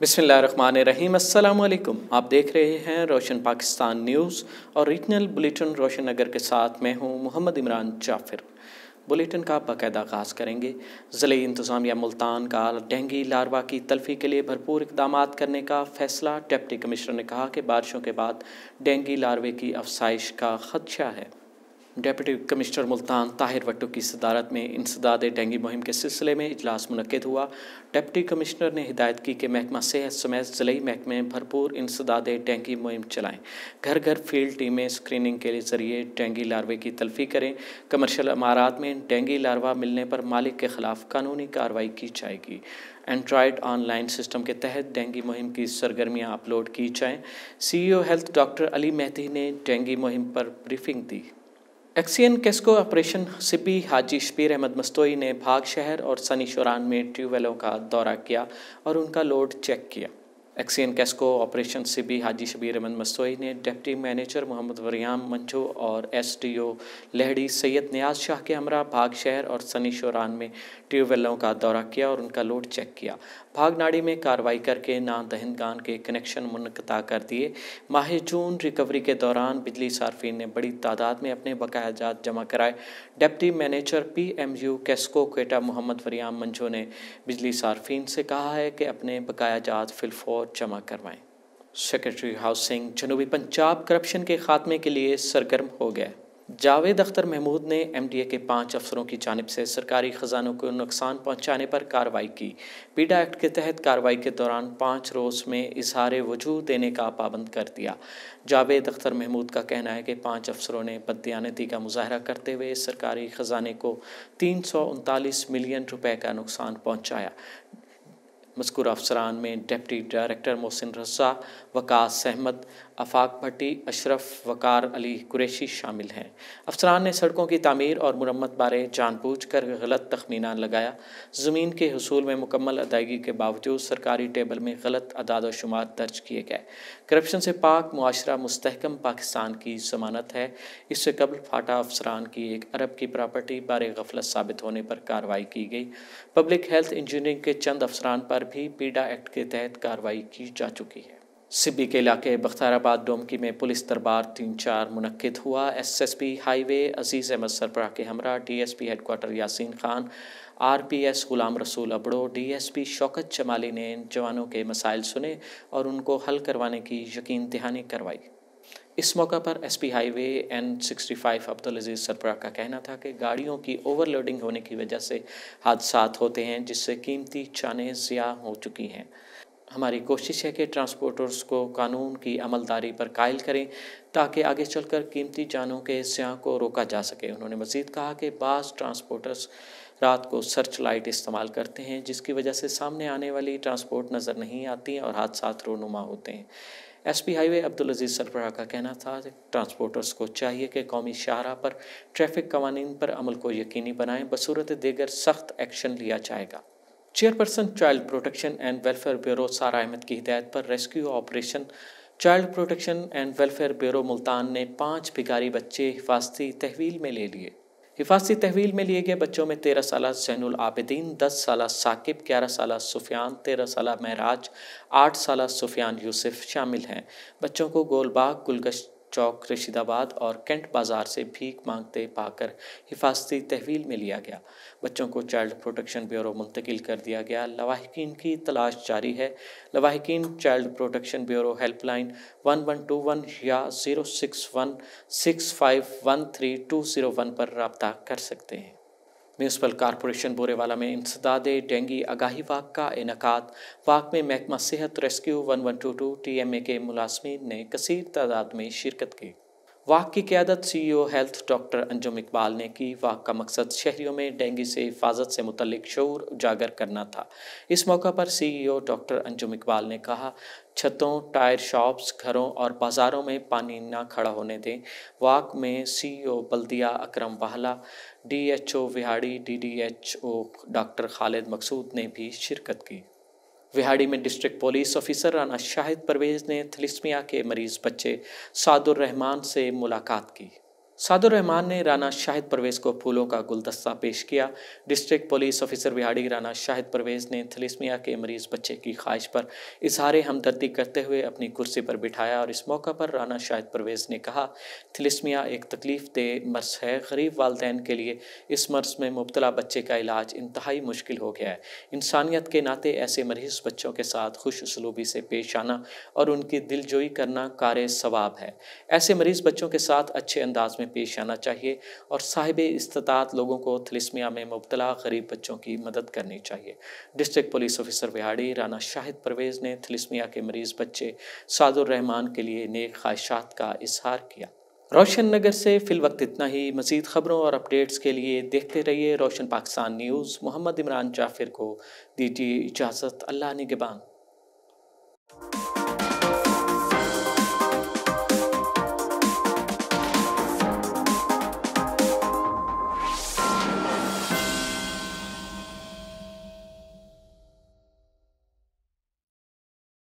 बिसमीम अल्लाम आप देख रहे हैं रोशन पाकिस्तान न्यूज़ और रीजनल बुलेटिन रोशन नगर के साथ मैं हूं मोहम्मद इमरान जाफिर बुलेटिन का बाकायदा आगाज़ करेंगे ज़िले इंतज़ामिया मुल्तान का डेंगी लार्वा की तलफी के लिए भरपूर इकदाम करने का फ़ैसला डिप्टी कमिश्नर ने कहा कि बारिशों के बाद डेंगी लार्वे की अफसाइश का ख़दशा है डेप्टी कमिश्नर मुल्तान ताहिर वट्टू की सदारत में इंसदाद डेंगी मुहिम के सिलसिले में इजलास मनद हुआ डेप्टी कमिश्नर ने हिदायत की कि महकमा सेहत समेत ज़िले महकमे भरपूर इंसदाद डेंगी मुहिम चलाएँ घर घर फील्ड टीमें स्क्रीनिंग के ज़रिए डेंगी लारवे की तलफी करें कमर्शल अमारात में डेंगी लारवा मिलने पर मालिक के ख़िलाफ़ कानूनी कार्रवाई की जाएगी एंड्रॉयड ऑनलाइन सिस्टम के तहत डेंगी मुहिम की सरगर्मियाँ अपलोड की जाएँ C E O health doctor Ali Mehdi ने डेंगी मुहिम पर ब्रीफिंग दी एक्सियन कैस्को ऑपरेशन सिपी हाजी शबीर अहमद मस्तोई ने भाग शहर और सनी शोरान में ट्यूबवेलों का दौरा किया और उनका लोड चेक किया एक्सीन कैस्को ऑपरेशन से भी हाजी शबीर अहमद मसोई ने डिप्टी मैनेजर मोहम्मद वरियाम मंचो और S D O Lahri Syed Niaz Shah के हमरा भाग शहर और सनी शोरान में ट्यूबवेलों का दौरा किया और उनका लोड चेक किया भाग नाड़ी में कार्रवाई करके ना दहनगान के कनेक्शन मुनकता कर दिए माह जून रिकवरी के दौरान बिजली सार्फिन ने बड़ी तादाद में अपने बकायाजात जमा कराए deputy manager P M U कैस्को कोटा मोहम्मद वरियाम मंचो ने बिजली सार्फिन से कहा है कि अपने बकायाजात फिलफोर रिपोर्ट जमा करवाएं सेक्रेटरी हाउसिंग जनूबी पंजाब करप्शन के खात्मे के लिए सरगर्म हो गया जावेद अख्तर महमूद ने एमडीए के पाँच अफसरों की जानब से सरकारी ख़जानों को नुकसान पहुँचाने पर कार्रवाई की पीडा एक्ट के तहत कार्रवाई के दौरान पाँच रोज़ में इजहार वजूद देने का पाबंद कर दिया जावेद अख्तर महमूद का कहना है कि पाँच अफसरों ने बदयानती का मुजाहरा करते हुए सरकारी ख़जाने को तीन सौ उनतालीस मिलियन रुपए का नुकसान पहुँचाया मस्कूर अफसरान में डिप्टी डायरेक्टर मोहसिन रसा वकास सहमद अफाक भट्टी अशरफ वकार अली कुरैशी शामिल हैं अफसरान ने सड़कों की तमीर और मरम्मत बारे जानबूझ कर गलत तखमीना लगाया ज़मीन के हसूल में मुकम्मल अदायगी के बावजूद सरकारी टेबल में गलत अदाद शुमार दर्ज किए गए करप्शन से पाक मुआरा मुस्तकम पाकिस्तान की जमानत है इससे कबल फाटा अफसरान की एक अरब की प्रॉपर्टी बारे गफलत साबित होने पर कार्रवाई की गई पब्लिक हेल्थ इंजीनियरिंग के चंद अफसरान पर भी पीडा एक्ट के तहत कार्रवाई की जा चुकी है सिब्बी के इलाके बख्ताराबाद डोमकी में पुलिस दरबार तीन चार मुनद हुआ एसएसपी हाईवे अजीज़ अहमद सरबराह के हमरा DSP headquarter Yasin Khan RPS Ghulam Rasool Abro DSP Shaukat Jamali ने जवानों के मसाइल सुने और उनको हल करवाने की यकीन दहानी करवाई इस मौका पर SP highway N five Abdul तो अजीज़ सरपरा का कहना था कि गाड़ियों की ओवरलोडिंग होने की वजह से हादसा होते हैं जिससे कीमती जानें ज़िया हो चुकी हैं हमारी कोशिश है कि ट्रांसपोर्टर्स को कानून की अमलदारी पर कायल करें ताकि आगे चलकर कीमती जानों के स्याह को रोका जा सके उन्होंने मजीद कहा कि बास ट्रांसपोर्टर्स रात को सर्च लाइट इस्तेमाल करते हैं जिसकी वजह से सामने आने वाली ट्रांसपोर्ट नज़र नहीं आती और हादसा रोनुमा होते हैं एसपी हाईवे अब्दुल अजीज़ सरबराह का कहना था ट्रांसपोर्टर्स को चाहिए कि कौमी शाहरा पर ट्रैफिक कवानीन पर अमल को यकीनी बनाएं बसूरत देगर सख्त एक्शन लिया जाएगा chairperson child protection and welfare bureau Sara Ahmed की हिदायत पर rescue operation child protection and welfare bureau Multan ने पाँच भिगारी बच्चे हिफाजती तहवील में ले लिए हिफाजती तहवील में लिए गए बच्चों में तेरह साल जैन आबिदीन दस साल साकिब ग्यारह साल सुफियान तेरह साल महराज आठ साल सुफियान यूसुफ शामिल हैं बच्चों को गोलबाग गुलगश चौक रशीदाबाद और कैंट बाज़ार से भीख मांगते पाकर हिफाजती तहवील में लिया गया बच्चों को चाइल्ड प्रोटेक्शन ब्यूरो मुंतकिल कर दिया गया लवाहकिन की तलाश जारी है लवाहकिन child protection bureau helpline one one two one या zero six one six five one three two zero one पर रबता कर सकते हैं म्यूनसिपल कॉरपोरेशन बोरेवाला में इंसदाद डेंगी आगाही वाक का इनका वाक में महकमा सेहत rescue one one two two T M A के मुलाजमीन ने कसर तादाद में शिरकत की वाक की क्यादत C O health doctor Anjum Iqbal ने की वाक का मकसद शहरीों में डेंगू से हिफाजत से मुतलिक शोर उजागर करना था इस मौका पर C E O doctor Anjum Iqbal ने कहा छतों टायर शॉप्स घरों और बाज़ारों में पानी ना खड़ा होने दें वाक में सी ओ e बल्दिया Akram Bahla D H O Vehari D D H O doctor Khalid Maqsood ने भी शिरकत की विहाड़ी में district police officer Rana Shahid Parvez ने थलिसमिया के मरीज़ बच्चे सादुर रहमान से मुलाकात की सादुर रहमान ने राना शाहिद परवेज को फूलों का गुलदस्ता पेश किया डिस्ट्रिक्ट पुलिस ऑफिसर बिहाड़ी राना शाहिद परवेज ने थलिसमिया के मरीज बच्चे की ख्वाहिश पर इजहार हमदर्दी करते हुए अपनी कुर्सी पर बिठाया और इस मौका पर राना शाहिद परवेज ने कहा थलिसमिया एक तकलीफ दह मर्स है गरीब वालदेन के लिए इस मर्स में मुबतला बच्चे का इलाज इंतहाई मुश्किल हो गया है इंसानियत के नाते ऐसे मरीज बच्चों के साथ खुश सलूबी से पेश आना और उनकी दिलजोई करना कार्य सवाब है ऐसे मरीज बच्चों के साथ अच्छे अंदाज में में पेश आना चाहिए और साहिब इस्तात लोगों को थलिसमिया में मुबतला गरीब बच्चों की मदद करनी चाहिए डिस्ट्रिक्ट पुलिस ऑफिसर बिहाड़ी राना शाहिद परवेज़ ने थलिसमिया के मरीज़ बच्चे सादुररहमान के लिए नेक ख्वाहिशात का इजहार किया रोशन नगर से फ़िल वक्त इतना ही मज़ीद ख़बरों और अपडेट्स के लिए देखते रहिए रोशन पाकिस्तान न्यूज़ मोहम्मद इमरान जाफिर को दीजिए इजाज़त अल्लाह ने निगबान